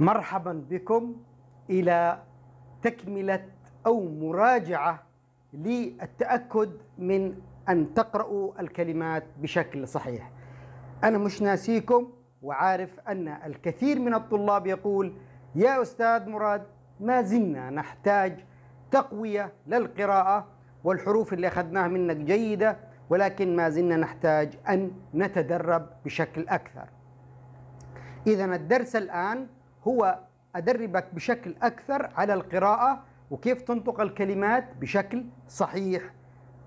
مرحبا بكم إلى تكملة أو مراجعة للتأكد من أن تقرأوا الكلمات بشكل صحيح أنا مش ناسيكم وعارف أن الكثير من الطلاب يقول يا أستاذ مراد ما زلنا نحتاج تقوية للقراءة والحروف اللي أخذناها منك جيدة ولكن ما زلنا نحتاج أن نتدرب بشكل أكثر إذا الدرس الآن هو أدربك بشكل أكثر على القراءة وكيف تنطق الكلمات بشكل صحيح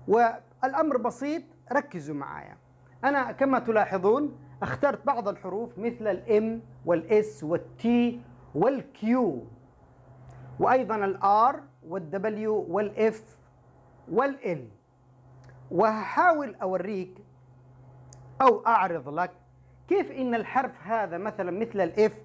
والأمر بسيط ركزوا معايا أنا كما تلاحظون اخترت بعض الحروف مثل الام والاس والتي والكيو وأيضا الار والدبليو والإف والإل وهحاول أوريك أو أعرض لك كيف إن الحرف هذا مثلا مثل الإف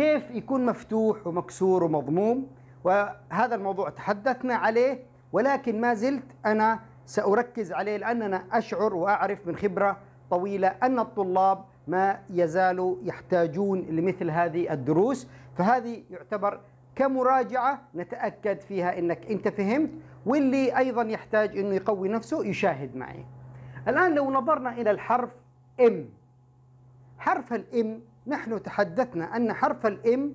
كيف يكون مفتوح ومكسور ومضموم وهذا الموضوع تحدثنا عليه ولكن ما زلت أنا سأركز عليه لأننا أشعر وأعرف من خبرة طويلة أن الطلاب ما يزالوا يحتاجون لمثل هذه الدروس فهذه يعتبر كمراجعة نتأكد فيها أنك أنت فهمت واللي أيضا يحتاج أنه يقوي نفسه يشاهد معي الآن لو نظرنا إلى الحرف M حرف الام نحن تحدثنا أن حرف الإم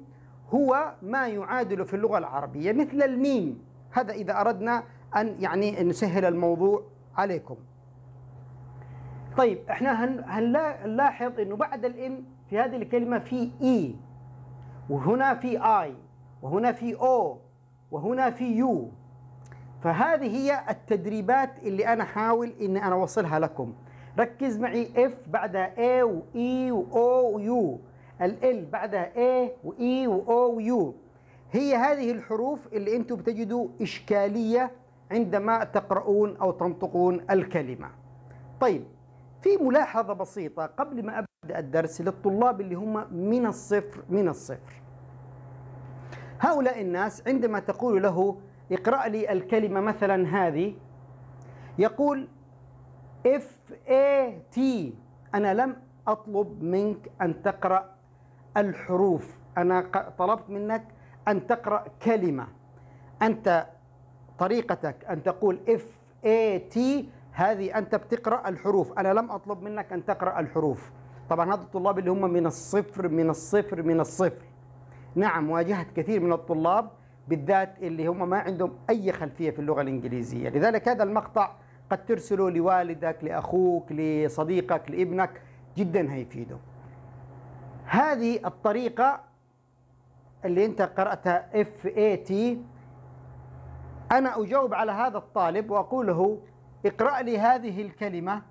هو ما يعادل في اللغة العربية مثل الميم هذا إذا أردنا أن يعني نسهل الموضوع عليكم طيب احنا هنلاحظ انه بعد الام في هذه الكلمة في اي وهنا في اي وهنا في او وهنا في يو فهذه هي التدريبات اللي انا حاول اني انا اوصلها لكم ركز معي اف بعدها A وإي e وأو ويو ال بعدها A وإي e وأو ويو هي هذه الحروف اللي انتم بتجدوا إشكالية عندما تقرؤون أو تنطقون الكلمة طيب في ملاحظة بسيطة قبل ما أبدأ الدرس للطلاب اللي هم من الصفر من الصفر هؤلاء الناس عندما تقول له اقرأ لي الكلمة مثلا هذه يقول اف اي تي انا لم اطلب منك ان تقرا الحروف انا طلبت منك ان تقرا كلمه انت طريقتك ان تقول اف اي تي هذه انت بتقرا الحروف انا لم اطلب منك ان تقرا الحروف طبعا هذا الطلاب اللي هم من الصفر من الصفر من الصفر نعم واجهت كثير من الطلاب بالذات اللي هم ما عندهم اي خلفيه في اللغه الانجليزيه لذلك هذا المقطع قد ترسله لوالدك لأخوك لصديقك لابنك جدا هيفيده هذه الطريقة اللي أنت قرأتها FAT أنا أجاوب على هذا الطالب وأقول له اقرأ لي هذه الكلمة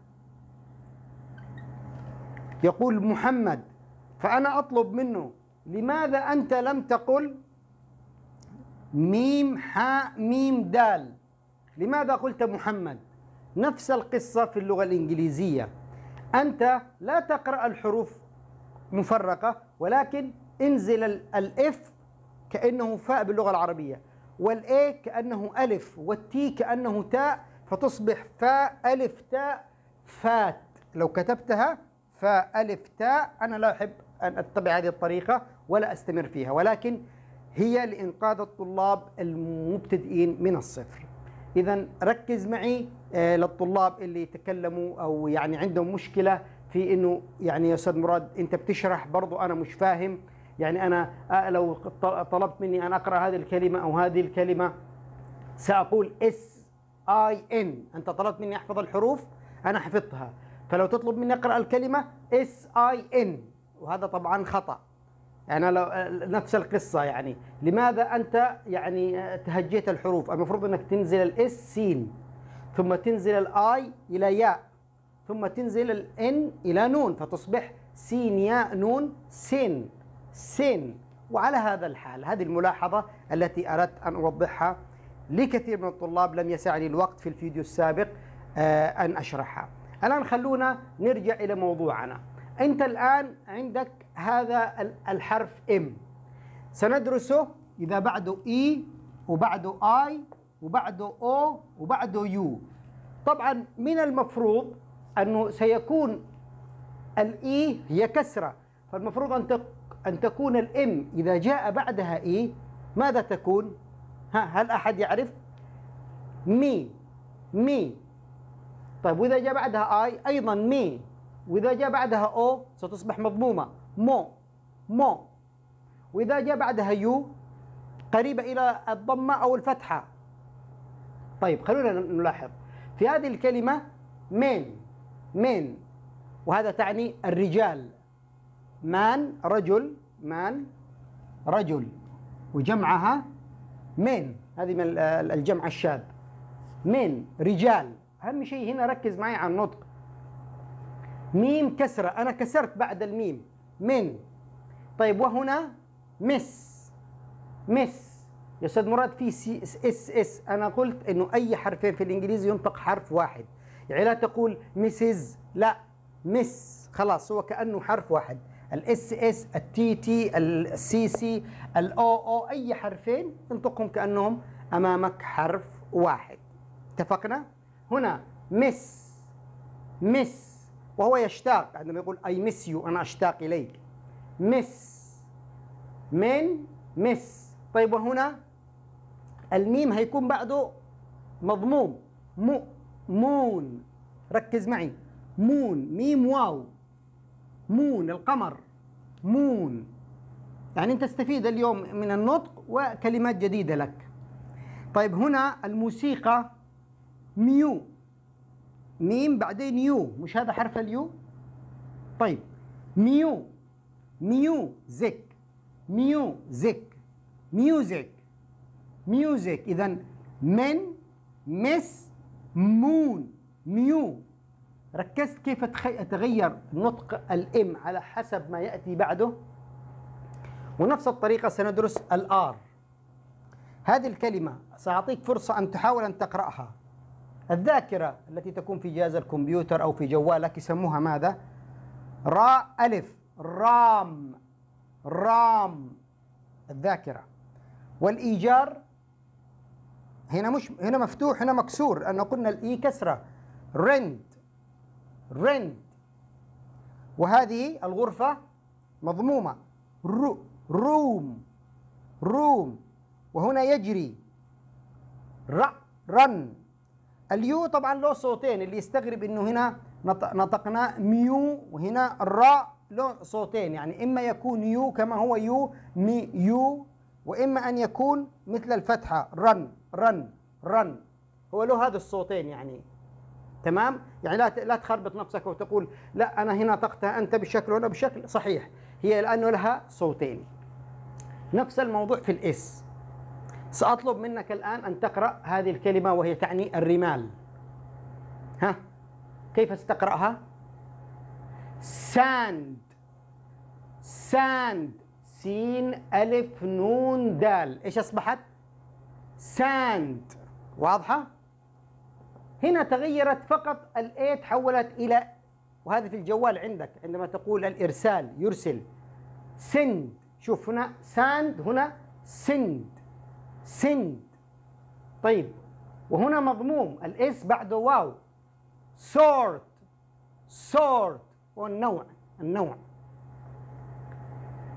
يقول محمد فأنا أطلب منه لماذا أنت لم تقل ميم حاء ميم دال لماذا قلت محمد نفس القصة في اللغة الإنجليزية أنت لا تقرأ الحروف مفرقة ولكن انزل الإف كأنه فاء باللغة العربية والإي كأنه ألف والتي كأنه تاء فتصبح فاء ألف تاء فات لو كتبتها فاء ألف تاء أنا لا أحب أن أتبع هذه الطريقة ولا أستمر فيها ولكن هي لإنقاذ الطلاب المبتدئين من الصفر اذا ركز معي آه، للطلاب اللي يتكلموا او يعني عندهم مشكله في انه يعني يا استاذ مراد انت بتشرح برضو انا مش فاهم يعني انا آه، لو طلبت مني ان اقرا هذه الكلمه او هذه الكلمه ساقول اس اي ان انت طلبت مني احفظ الحروف انا حفظتها فلو تطلب مني اقرا الكلمه اس اي ان وهذا طبعا خطا يعني لو نفس القصة يعني لماذا أنت يعني آه، تهجيت الحروف المفروض أنك تنزل الإس سين ثم تنزل الآي إلى ياء ثم تنزل الإن إلى نون فتصبح سين ياء نون سين سين وعلى هذا الحال هذه الملاحظة التي أردت أن أوضحها لكثير من الطلاب لم يسعني الوقت في الفيديو السابق آه، أن أشرحها الآن خلونا نرجع إلى موضوعنا أنت الآن عندك هذا الحرف ام سندرسه إذا بعده إي e وبعده آي وبعده أو وبعده يو طبعا من المفروض أنه سيكون الإي e هي كسرة فالمفروض أن أن تكون الإم إذا جاء بعدها إي e، ماذا تكون؟ ها هل أحد يعرف؟ مي مي طيب وإذا جاء بعدها آي أيضا مي وإذا جاء بعدها أو ستصبح مضمومة مو مو وإذا جاء بعدها يو قريبة إلى الضمة أو الفتحة طيب خلونا نلاحظ في هذه الكلمة مين مين وهذا تعني الرجال مان رجل مان رجل وجمعها مين هذه من الجمع الشاذ مين رجال أهم شيء هنا ركز معي على النطق ميم كسرة أنا كسرت بعد الميم من طيب وهنا مس مس يا استاذ مراد في سي اس اس اس انا قلت انه اي حرفين في الانجليزي ينطق حرف واحد يعني لا تقول مسز لا مس خلاص هو كانه حرف واحد الاس اس التي تي السي سي الاو او اي حرفين انطقهم كانهم امامك حرف واحد اتفقنا هنا مس مس وهو يشتاق عندما يقول اي مس يو انا اشتاق اليك مس من مس طيب وهنا الميم هيكون بعده مضموم مو مون ركز معي مون ميم واو مون القمر مون يعني انت تستفيد اليوم من النطق وكلمات جديده لك طيب هنا الموسيقى ميو ميم بعدين يو مش هذا حرف اليو طيب ميو ميوزك ميوزك ميوزك ميوزك اذا من مس مون ميو ركزت كيف تغير نطق الام على حسب ما ياتي بعده ونفس الطريقه سندرس الار هذه الكلمه ساعطيك فرصه ان تحاول ان تقراها الذاكرة التي تكون في جهاز الكمبيوتر أو في جوالك يسموها ماذا؟ را ألف رام رام الذاكرة والإيجار هنا مش هنا مفتوح هنا مكسور لأن قلنا الإي كسرة رند رند وهذه الغرفة مضمومة رو روم روم وهنا يجري ر رن اليو طبعا له صوتين اللي يستغرب انه هنا نطقنا ميو وهنا الراء له صوتين يعني اما يكون يو كما هو يو مي يو واما ان يكون مثل الفتحه رن رن رن هو له هذا الصوتين يعني تمام يعني لا لا تخربط نفسك وتقول لا انا هنا نطقتها انت بشكل وانا بشكل صحيح هي لانه لها صوتين نفس الموضوع في الاس سأطلب منك الآن أن تقرأ هذه الكلمة وهي تعني الرمال ها كيف ستقرأها؟ ساند ساند سين ألف نون دال إيش أصبحت؟ ساند واضحة؟ هنا تغيرت فقط الاي تحولت إلى وهذا في الجوال عندك عندما تقول الإرسال يرسل سند شوف هنا ساند هنا سند سند طيب وهنا مضموم الاس بعده واو سورت سورت هو النوع النوع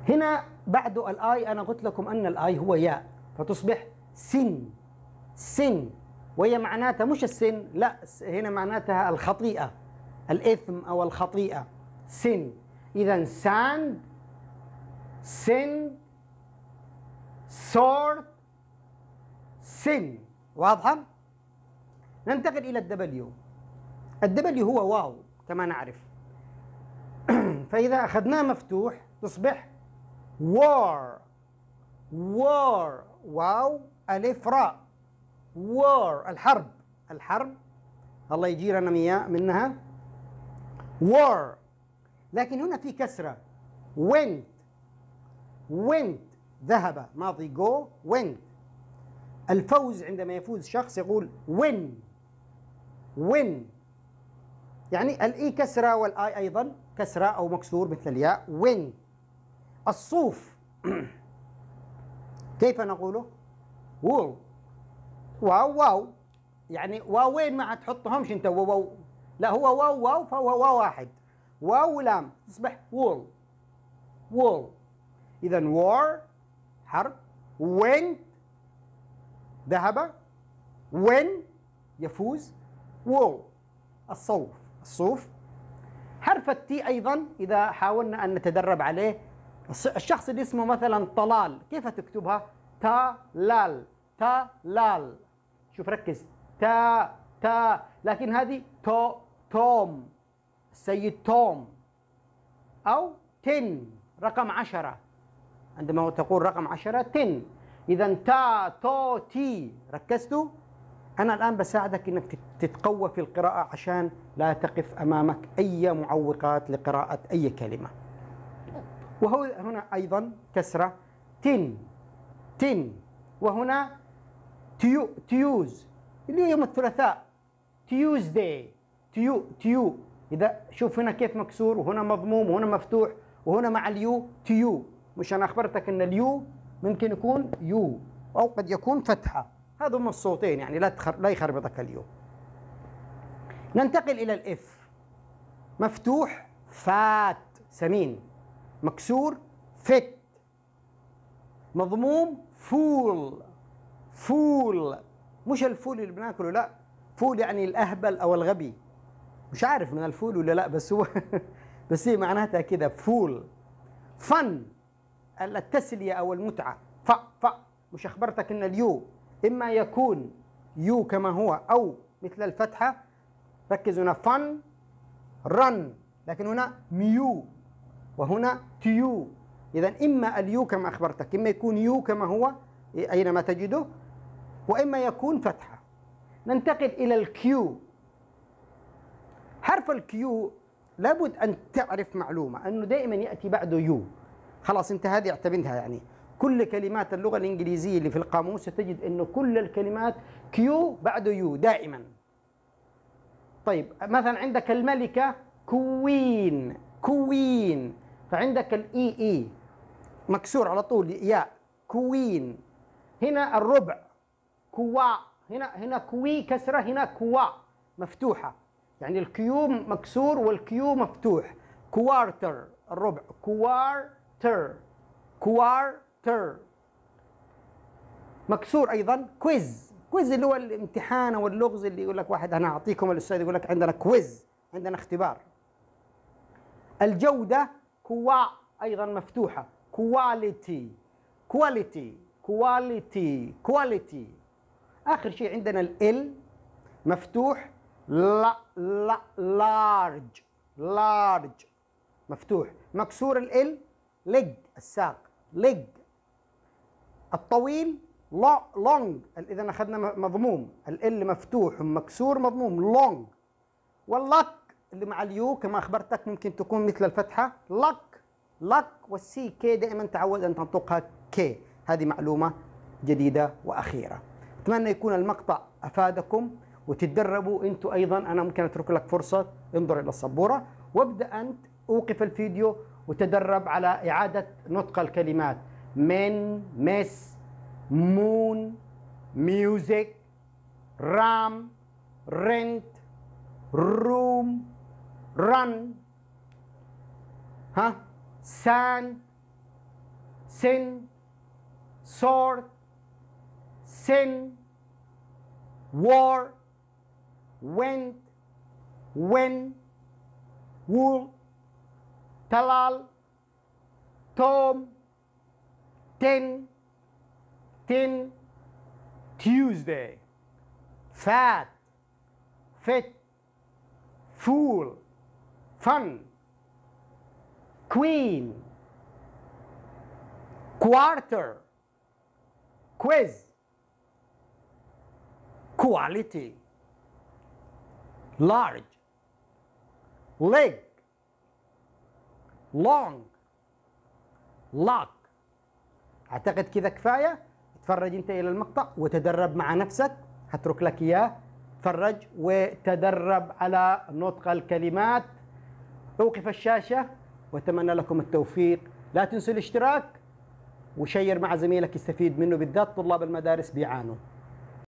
هنا بعد الاي انا قلت لكم ان الاي هو ياء فتصبح سن سن وهي معناتها مش السن لا هنا معناتها الخطيئه الاثم او الخطيئه سن اذا ساند سن سورت سن واضحة؟ ننتقل إلى الدبليو الدبليو هو واو كما نعرف فإذا أخذناه مفتوح تصبح war war واو ألف راء war الحرب الحرب الله يجيرنا مياه منها war لكن هنا في كسرة went went ذهب ماضي go went الفوز عندما يفوز شخص يقول وين وين يعني الاي e كسره والاي ايضا كسره او مكسور مثل الياء وين الصوف كيف نقوله واو واو واو يعني واوين ما تحطهمش انت واو لا هو واو واو فهو واو واحد واو لام تصبح وول وول اذا وور حرب وين ذهب when يفوز وو الصوف الصوف حرف التي أيضا إذا حاولنا أن نتدرب عليه الشخص اللي اسمه مثلا طلال كيف تكتبها تا لال تا لال شوف ركز تا تا لكن هذه تو توم السيد توم أو تن رقم عشرة عندما تقول رقم عشرة تن إذا تا تو تي ركزتوا؟ أنا الآن بساعدك إنك تتقوى في القراءة عشان لا تقف أمامك أي معوقات لقراءة أي كلمة وهو هنا أيضا كسرة تن تن وهنا تيو تيوز اللي هو يوم الثلاثاء تيوزداي تيو تيو إذا شوف هنا كيف مكسور وهنا مضموم وهنا مفتوح وهنا مع اليو تيو مش أنا أخبرتك إن اليو ممكن يكون يو أو قد يكون فتحة هذا هم الصوتين يعني لا لا يخربطك اليو ننتقل إلى الإف مفتوح فات سمين مكسور فت مضموم فول فول مش الفول اللي بناكله لا فول يعني الأهبل أو الغبي مش عارف من الفول ولا لا بس هو بس هي معناتها كذا فول فن التسلية أو المتعة ف ف مش أخبرتك أن اليو إما يكون يو كما هو أو مثل الفتحة ركز هنا فن رن لكن هنا ميو وهنا تيو إذا إما اليو كما أخبرتك إما يكون يو كما هو أينما تجده وإما يكون فتحة ننتقل إلى الكيو حرف الكيو لابد أن تعرف معلومة أنه دائما يأتي بعده يو خلاص انت هذه اعتمدها يعني كل كلمات اللغه الانجليزيه اللي في القاموس تجد انه كل الكلمات كيو بعده يو دائما طيب مثلا عندك الملكه كوين كوين فعندك الاي اي e e مكسور على طول ياء كوين هنا الربع كوا هنا هنا كوي كسره هنا كوا مفتوحه يعني الكيو مكسور والكيو مفتوح كوارتر الربع كوار كوار كوارتر مكسور ايضا كويز كويز اللي هو الامتحان او اللغز اللي يقول لك واحد انا اعطيكم الاستاذ يقول لك عندنا كويز عندنا اختبار الجوده كوا ايضا مفتوحه كواليتي كواليتي كواليتي كواليتي اخر شيء عندنا ال مفتوح لا لا لارج لارج مفتوح مكسور ال ليج الساق ليج الطويل لونج اذا اخذنا مضموم ال مفتوح ومكسور مضموم لونج واللك اللي مع اليو كما اخبرتك ممكن تكون مثل الفتحه لك لك والسي كي دائما تعود ان تنطقها كي هذه معلومه جديده واخيره اتمنى يكون المقطع افادكم وتتدربوا انتم ايضا انا ممكن اترك لك فرصه انظر الى السبوره وابدا انت أوقف الفيديو وتدرب على إعادة نطق الكلمات من مس مون ميوزك رام رنت روم رن ها سان سن صورت سن وار went when wool Talal, Tom, Tin, Tin, Tuesday, Fat, Fit, Fool, Fun, Queen, Quarter, Quiz, Quality, Large, Leg, long lock اعتقد كذا كفايه اتفرج انت الى المقطع وتدرب مع نفسك هترك لك اياه تفرج وتدرب على نطق الكلمات اوقف الشاشه واتمنى لكم التوفيق لا تنسوا الاشتراك وشير مع زميلك يستفيد منه بالذات طلاب المدارس بيعانوا